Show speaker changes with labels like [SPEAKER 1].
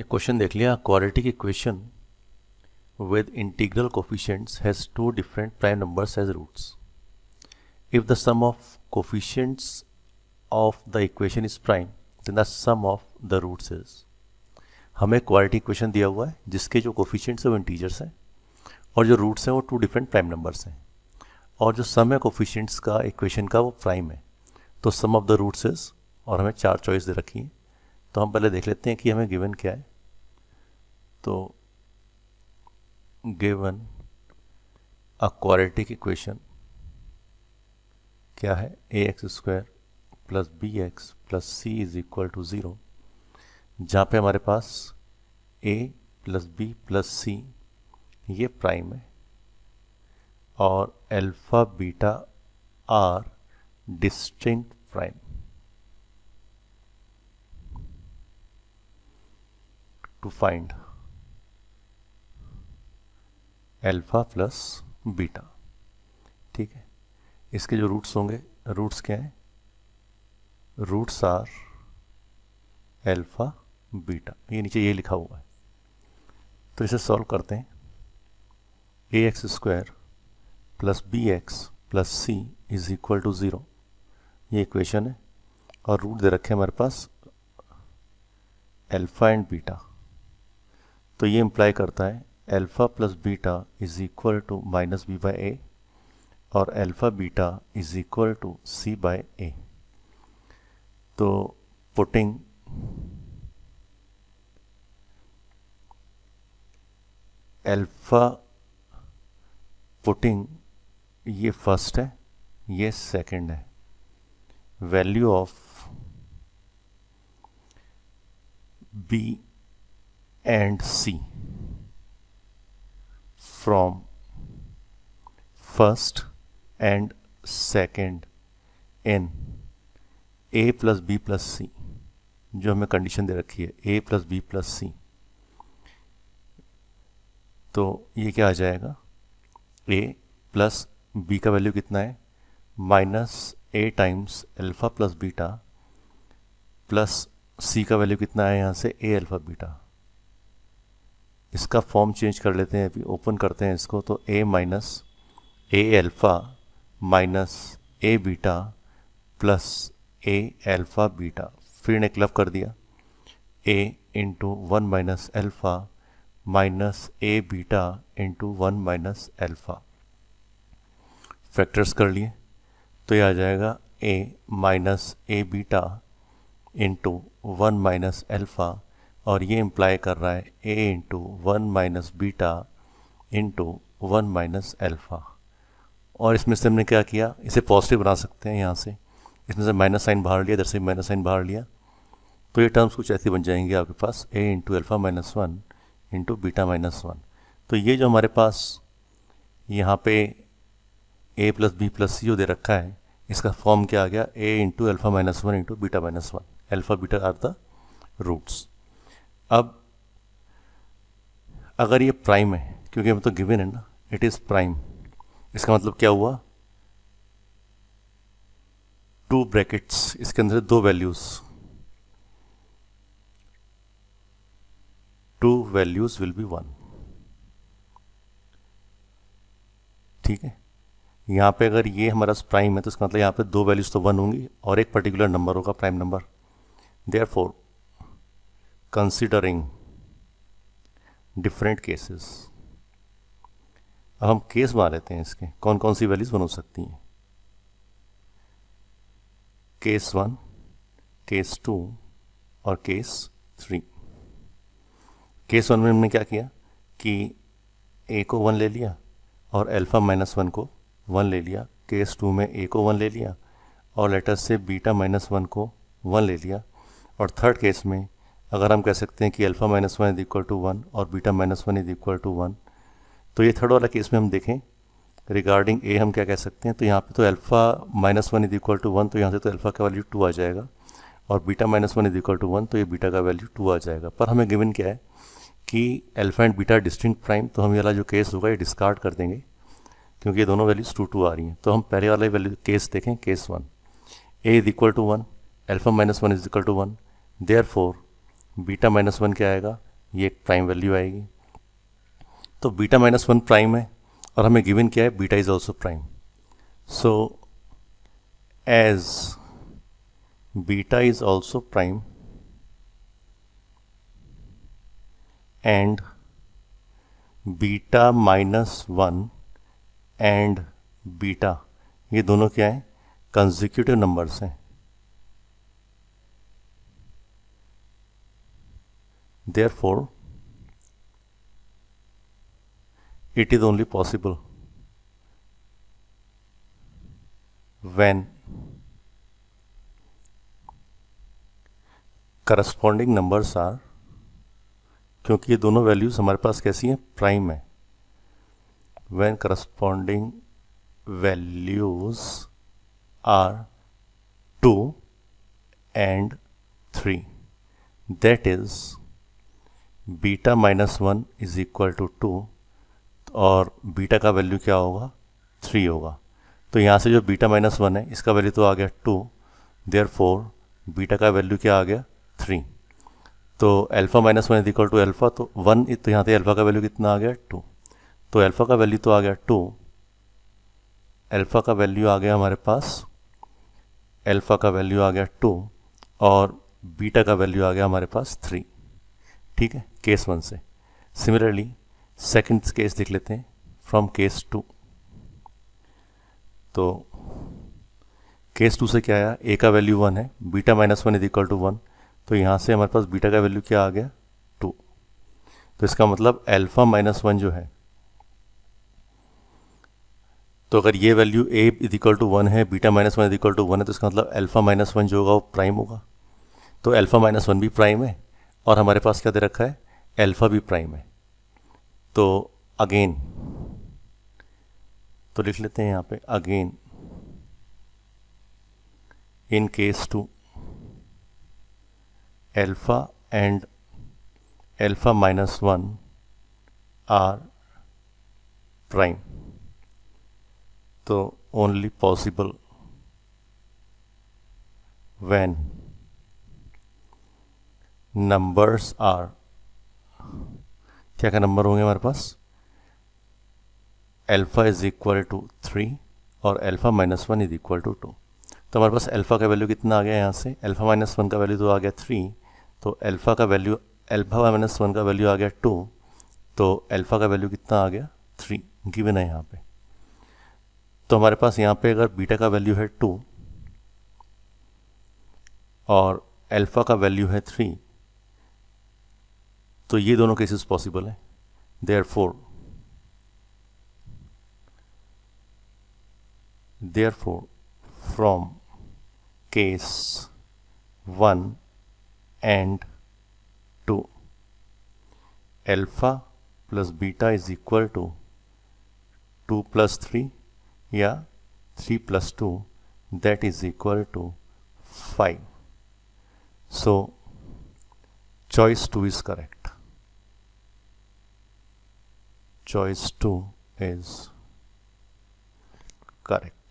[SPEAKER 1] एक क्वेश्चन देख लिया quadratic equation with integral coefficients has two different prime numbers as roots if the sum of coefficients of the equation is prime then the sum of the roots is हमें quadratic equation दिया हुआ है जिसके जो coefficients हैं वो integers हैं और जो रूट्स हैं वो टू डिफरेंट प्राइम नंबर्स हैं और जो सम है कोफिशियंट्स का इक्वेशन का वो प्राइम है तो sum of the roots is और हमें चार चॉइस दे रखी है तो हम पहले देख लेते हैं कि हमें गिवन क्या है तो गिवन अ की इक्वेशन क्या है a x square plus b x plus c is equal to zero जहाँ पे हमारे पास a plus b plus c ये प्राइम है और alpha beta are distinct prime to find alpha plus beta ठीक है इसके जो रूट्स होंगे रूट्स क्या हैं रूट्स आर अल्फ़ा बीटा ये नीचे ये लिखा हुआ है तो इसे सॉल्व करते हैं a x square plus b x plus c is equal to zero ये इक्वेशन है और रूट दे रखे हैं हमारे पास अल्फ़ा एंड बीटा तो ये इम्प्लाई करता है alpha plus beta is equal to minus b by a और alpha beta is equal to c by a तो पुटिंग अल्फ़ा पुटिंग ये फर्स्ट है ये सेकंड है value of b and C from first and second in a plus b plus c जो हमें condition दे रखी है a plus b plus c तो ये क्या आ जाएगा ए प्लस बी का वैल्यू कितना है minus a times alpha plus beta plus c का वैल्यू कितना है यहाँ से ए अल्फ़ा बीटा इसका फॉर्म चेंज कर लेते हैं अभी ओपन करते हैं इसको तो a minus a alpha minus a beta plus a alpha beta फिर ने क्लब कर दिया a into one minus alpha minus a beta into one minus alpha factors कर लिए तो ये आ जाएगा a minus a beta into one minus alpha और ये इम्प्लाई कर रहा है a into one minus beta into one minus alpha और इसमें से हमने क्या किया इसे पॉजिटिव बना सकते हैं यहाँ से इसमें से माइनस साइन बाहर लिया इधर से माइनस साइन बाहर लिया तो ये टर्म्स कुछ ऐसे बन जाएंगे आपके पास a into alpha minus one into beta minus one तो ये जो हमारे पास यहाँ पे a plus b plus c जो दे रखा है इसका फॉर्म क्या आ गया a into alpha minus one into beta minus one alpha beta are the roots अब अगर ये प्राइम है क्योंकि हम तो गिवन है ना इट इज़ प्राइम इसका मतलब क्या हुआ टू ब्रैकेट्स इसके अंदर दो values two values will be one ठीक है यहां पे अगर ये हमारा प्राइम है तो इसका मतलब यहां पे दो वैल्यूज़ तो वन होंगी और एक पर्टिकुलर नंबर होगा prime number therefore for considering different cases अब हम केस बना लेते हैं इसके कौन कौन सी वैल्यूज बन सकती हैं केस वन केस टू और केस थ्री केस वन में हमने क्या किया कि ए को वन ले लिया और अल्फ़ा माइनस वन को वन ले लिया केस टू में ए को वन ले लिया और लेटर से बीटा माइनस वन को वन ले लिया और थर्ड केस में अगर हम कह सकते हैं कि alpha minus one is equal to one और beta minus one is equal to one तो ये थर्ड वाला केस में हम देखें रिगार्डिंग ए हम क्या कह सकते हैं तो यहाँ पे तो alpha minus one is equal to one तो यहाँ से तो अल्फ़ा का वैल्यू टू आ जाएगा और beta minus one is equal to one तो ये बीटा का वैल्यू टू आ जाएगा पर हमें गिवन क्या है कि alpha and beta distinct prime तो हम ये वाला जो केस होगा ये डिस्कार्ड कर देंगे क्योंकि ये दोनों वैल्यूज़ टू टू आ रही हैं तो हम पहले वाले वैल्यू केस देखें case one a is equal to one alpha minus one is equal to one therefore beta minus one क्या आएगा ये एक प्राइम वैल्यू आएगी तो बीटा माइनस वन प्राइम है और हमें गिवन क्या है beta is also prime so as beta is also prime and beta minus one and beta ये दोनों क्या हैं कंजिक्यूटिव नंबर्स हैं Therefore, it is only possible when corresponding numbers are क्योंकि ये दोनों वैल्यूज़ हमारे पास कैसी हैं प्राइम है when corresponding values are two and three that is beta minus one is equal to two और बीटा का वैल्यू क्या होगा थ्री होगा तो यहाँ से जो बीटा माइनस वन है इसका वैल्यू तो आ गया टू देयर फोर बीटा का वैल्यू क्या आ गया थ्री तो alpha minus one is equal to alpha तो वन तो यहाँ से अल्फ़ा का वैल्यू कितना आ गया टू तो अल्फ़ा का वैल्यू तो आ गया टू अल्फ़ा का वैल्यू आ गया हमारे पास अल्फ़ा का वैल्यू आ गया टू और बीटा का वैल्यू आ गया हमारे पास थ्री ठीक है केस वन से सिमिलरली सेकंड केस देख लेते हैं फ्रॉम केस टू तो केस टू से क्या आया ए का वैल्यू वन है beta minus one is equal to one तो यहाँ से हमारे पास बीटा का वैल्यू क्या आ गया टू तो इसका मतलब एल्फा माइनस वन जो है तो अगर ये value a is equal to one है beta minus one is equal to one है तो इसका मतलब एल्फा माइनस वन जो होगा वो प्राइम होगा तो एल्फा माइनस वन भी प्राइम है और हमारे पास क्या दे रखा है एल्फ़ा भी प्राइम है तो अगेन तो लिख लेते हैं यहां पे again in case two alpha and alpha minus one are prime तो only possible when numbers are क्या क्या नंबर होंगे हमारे पास alpha is equal to three और alpha minus one is equal to two तो हमारे पास एल्फा का वैल्यू कितना आ गया यहाँ से एल्फ़ा माइनस वन का वैल्यू तो आ गया थ्री तो एल्फा का वैल्यू एल्फा माइनस वन का वैल्यू आ गया टू तो एल्फा का वैल्यू कितना आ गया थ्री गिवन है यहाँ पे तो हमारे पास यहाँ पे अगर बीटा का वैल्यू है टू और एल्फ़ा का वैल्यू है थ्री तो ये दोनों केसेस पॉसिबल है therefore therefore from case one and two alpha plus beta is equal to two plus three या three plus two that is equal to five so choice two is correct choice 2 is correct